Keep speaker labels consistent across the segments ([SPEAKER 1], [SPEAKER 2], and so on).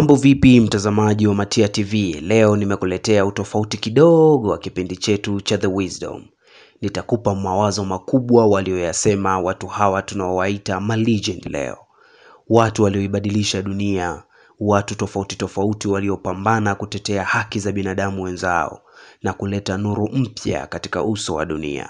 [SPEAKER 1] Mambo vipi mtazamaji wa Matia TV? Leo nimekuletea utofauti kidogo wa kipindi chetu cha The Wisdom. Nitakupa mawazo makubwa walioyasema watu hawa tunaowaita legend leo, watu walioibadilisha dunia, watu tofauti tofauti waliopambana kutetea haki za binadamu wenzao na kuleta nuru mpya katika uso wa dunia.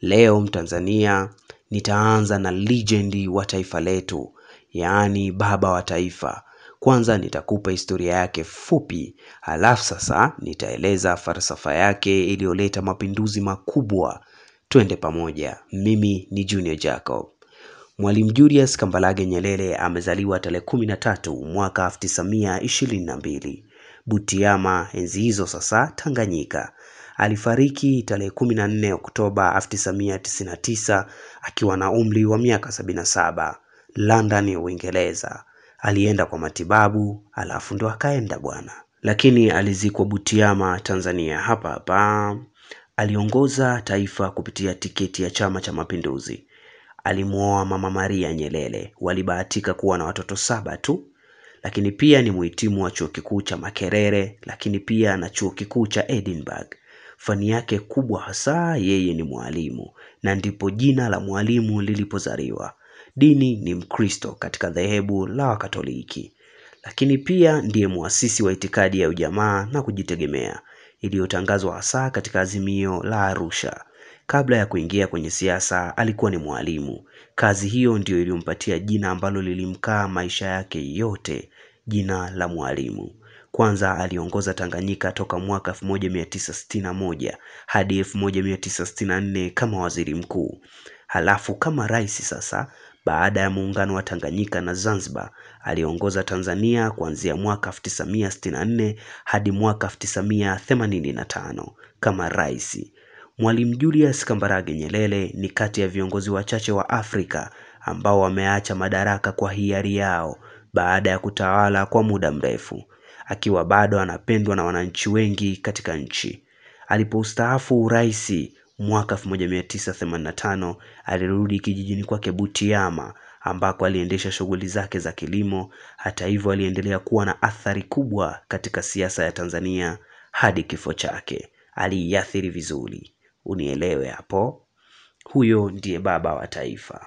[SPEAKER 1] Leo Mtanzania, nitaanza na legend wa taifa letu, yaani baba wa taifa kwanza nitakupa historia yake fupi, halafu sasa nitaeleza falsafa yake iliyoleta mapinduzi makubwa. Twende pamoja. Mimi ni Junior Jacob. Mwalimu Julius Kambarage Nyerere amezaliwa tarehe 13 mwaka 1922 Butiama, enzi hizo sasa Tanganyika. Alifariki tarehe 14 Oktoba 1999 akiwa na umri wa miaka 77 London, Uingereza alienda kwa matibabu alafu ndo akaenda bwana, lakini alizikwa Butiama, Tanzania hapa hapa. Aliongoza taifa kupitia tiketi ya Chama cha Mapinduzi. Alimwoa Mama Maria Nyerere, walibahatika kuwa na watoto saba tu, lakini pia ni muhitimu wa chuo kikuu cha Makerere, lakini pia na chuo kikuu cha Edinburgh. Fani yake kubwa hasa yeye ni mwalimu, na ndipo jina la mwalimu lilipozaliwa dini ni mkristo katika dhehebu la wakatoliki. Lakini pia ndiye muasisi wa itikadi ya ujamaa na kujitegemea iliyotangazwa hasa katika azimio la Arusha. Kabla ya kuingia kwenye siasa alikuwa ni mwalimu. Kazi hiyo ndiyo iliyompatia jina ambalo lilimkaa maisha yake yote, jina la mwalimu. Kwanza aliongoza Tanganyika toka mwaka 1961 hadi 1964 kama waziri mkuu, halafu kama rais sasa baada ya muungano wa Tanganyika na Zanzibar, aliongoza Tanzania kuanzia mwaka 1964 hadi mwaka 1985 kama rais. Mwalimu Julius Kambarage Nyerere ni kati ya viongozi wachache wa Afrika ambao wameacha madaraka kwa hiari yao baada ya kutawala kwa muda mrefu, akiwa bado anapendwa na wananchi wengi katika nchi. Alipostaafu urais Mwaka 1985 alirudi kijijini kwake Butiama ambako aliendesha shughuli zake za kilimo. Hata hivyo, aliendelea kuwa na athari kubwa katika siasa ya Tanzania hadi kifo chake. Aliiathiri vizuri, unielewe hapo. Huyo ndiye baba wa taifa.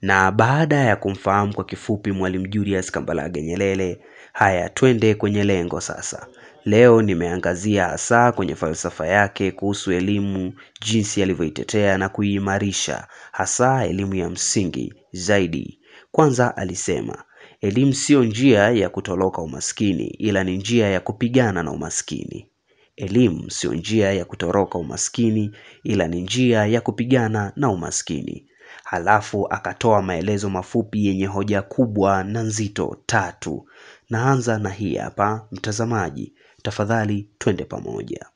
[SPEAKER 1] Na baada ya kumfahamu kwa kifupi Mwalimu Julius Kambarage Nyerere, haya twende kwenye lengo sasa. Leo nimeangazia hasa kwenye falsafa yake kuhusu elimu, jinsi alivyoitetea na kuiimarisha, hasa elimu ya msingi zaidi. Kwanza alisema, elimu siyo njia ya kutoroka umaskini, ila ni njia ya kupigana na umaskini. Elimu siyo njia ya kutoroka umaskini, ila ni njia ya kupigana na umaskini. Halafu akatoa maelezo mafupi yenye hoja kubwa na nzito tatu. Naanza na hii hapa mtazamaji tafadhali twende pamoja.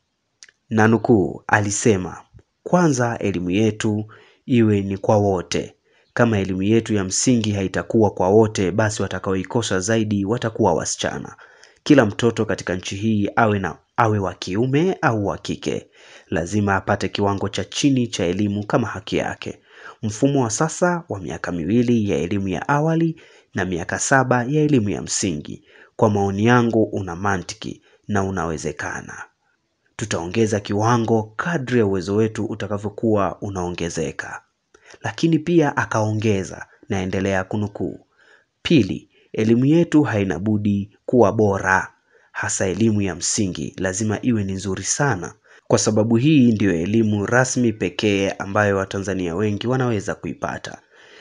[SPEAKER 1] Na nukuu, alisema kwanza elimu yetu iwe ni kwa wote. Kama elimu yetu ya msingi haitakuwa kwa wote, basi watakaoikosa zaidi watakuwa wasichana. Kila mtoto katika nchi hii awe na awe wa kiume au wa kike, lazima apate kiwango cha chini cha elimu kama haki yake. Mfumo wa sasa wa miaka miwili ya elimu ya awali na miaka saba ya elimu ya msingi, kwa maoni yangu, una mantiki, na unawezekana. Tutaongeza kiwango kadri ya uwezo wetu utakavyokuwa unaongezeka. Lakini pia akaongeza naendelea kunukuu. Pili, elimu yetu haina budi kuwa bora. Hasa elimu ya msingi lazima iwe ni nzuri sana kwa sababu hii ndiyo elimu rasmi pekee ambayo Watanzania wengi wanaweza kuipata.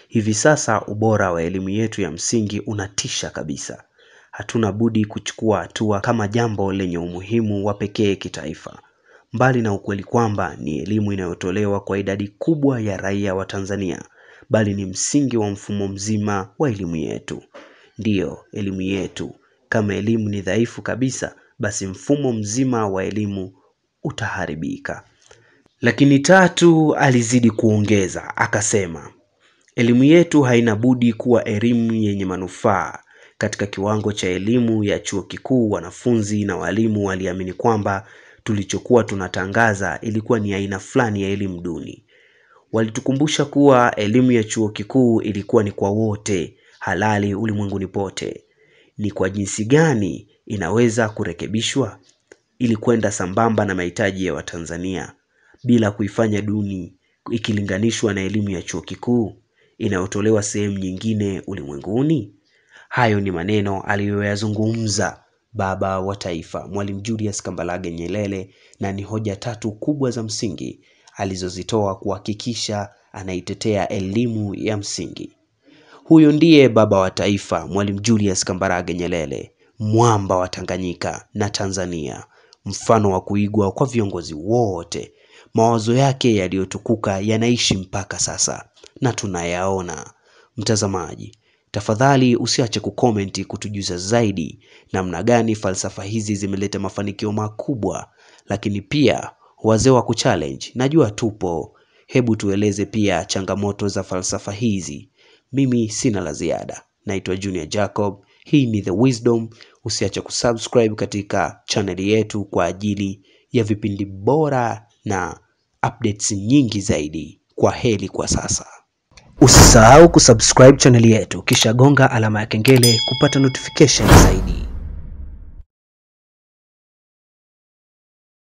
[SPEAKER 1] Hivi sasa ubora wa elimu yetu ya msingi unatisha kabisa hatuna budi kuchukua hatua kama jambo lenye umuhimu wa pekee kitaifa. Mbali na ukweli kwamba ni elimu inayotolewa kwa idadi kubwa ya raia wa Tanzania, bali ni msingi wa mfumo mzima wa elimu yetu. Ndiyo, elimu yetu. Kama elimu ni dhaifu kabisa, basi mfumo mzima wa elimu utaharibika. Lakini tatu alizidi kuongeza akasema, elimu yetu haina budi kuwa elimu yenye manufaa, katika kiwango cha elimu ya chuo kikuu wanafunzi na walimu waliamini kwamba tulichokuwa tunatangaza ilikuwa ni aina fulani ya elimu duni. Walitukumbusha kuwa elimu ya chuo kikuu ilikuwa ni kwa wote, halali ulimwenguni pote. Ni kwa jinsi gani inaweza kurekebishwa ili kwenda sambamba na mahitaji ya Watanzania bila kuifanya duni ikilinganishwa na elimu ya chuo kikuu inayotolewa sehemu nyingine ulimwenguni? Hayo ni maneno aliyoyazungumza baba wa taifa Mwalimu Julius Kambarage Nyerere, na ni hoja tatu kubwa za msingi alizozitoa kuhakikisha anaitetea elimu ya msingi. Huyo ndiye baba wa taifa Mwalimu Julius Kambarage Nyerere, mwamba wa Tanganyika na Tanzania, mfano wa kuigwa kwa viongozi wote. Mawazo yake yaliyotukuka yanaishi mpaka sasa na tunayaona. Mtazamaji, Tafadhali usiache kukomenti kutujuza zaidi namna gani falsafa hizi zimeleta mafanikio makubwa lakini pia wazee wa kuchallenge najua tupo. Hebu tueleze pia changamoto za falsafa hizi. Mimi sina la ziada. Naitwa Junior Jacob. Hii ni The Wisdom. Usiache kusubscribe katika chaneli yetu kwa ajili ya vipindi bora na updates nyingi zaidi. Kwa heri kwa sasa. Usisahau kusubscribe chaneli yetu kisha gonga alama ya kengele kupata notification zaidi.